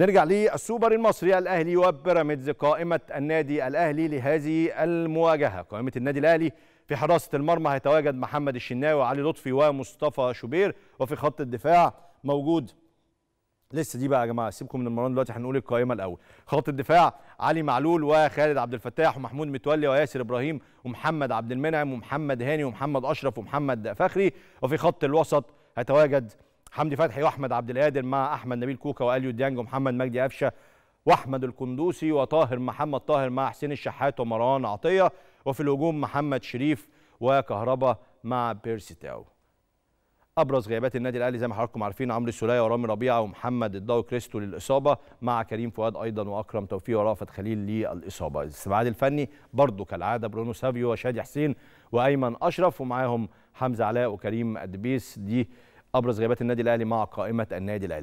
نرجع للسوبر المصري الاهلي وبيراميدز قائمه النادي الاهلي لهذه المواجهه قائمه النادي الاهلي في حراسه المرمى هيتواجد محمد الشناوي وعلي لطفي ومصطفى شوبير وفي خط الدفاع موجود لسه دي بقى يا جماعه سيبكم من المران دلوقتي هنقول القائمه الاول خط الدفاع علي معلول وخالد عبد الفتاح ومحمود متولي وياسر ابراهيم ومحمد عبد المنعم ومحمد هاني ومحمد اشرف ومحمد فخري وفي خط الوسط هيتواجد حمدي فتحي واحمد عبد القادر مع احمد نبيل كوكا واليو ديانج ومحمد مجدي قفشه واحمد القندوسي وطاهر محمد طاهر مع حسين الشحات ومروان عطيه وفي الهجوم محمد شريف وكهربا مع بيرسي تاو ابرز غيابات النادي الاهلي زي ما حضراتكم عارفين عمرو السوليه ورامي ربيعه ومحمد الضو كريستو للاصابه مع كريم فؤاد ايضا واكرم توفيق ورافت خليل للاصابه الاستبعاد الفني برضه كالعاده برونو سافيو وشادي حسين وايمن اشرف ومعاهم حمزه علاء وكريم ادبيس دي ابرز غيابات النادي الاهلي مع قائمه النادي الاهلي